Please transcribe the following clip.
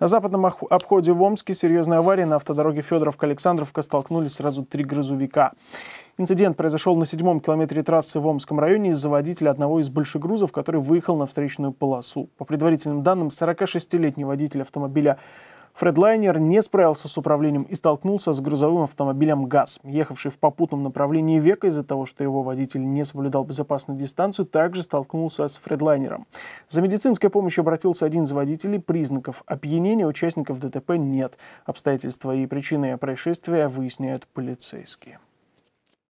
На западном обходе в Омске серьезная авария на автодороге Федоровка-Александровка столкнулись сразу три грузовика. Инцидент произошел на седьмом километре трассы в Омском районе из-за водителя одного из большегрузов, который выехал на встречную полосу. По предварительным данным, 46-летний водитель автомобиля Фредлайнер не справился с управлением и столкнулся с грузовым автомобилем ГАЗ, ехавший в попутном направлении века из-за того, что его водитель не соблюдал безопасную дистанцию, также столкнулся с Фредлайнером. За медицинской помощью обратился один из водителей. Признаков опьянения участников ДТП нет. Обстоятельства и причины происшествия выясняют полицейские.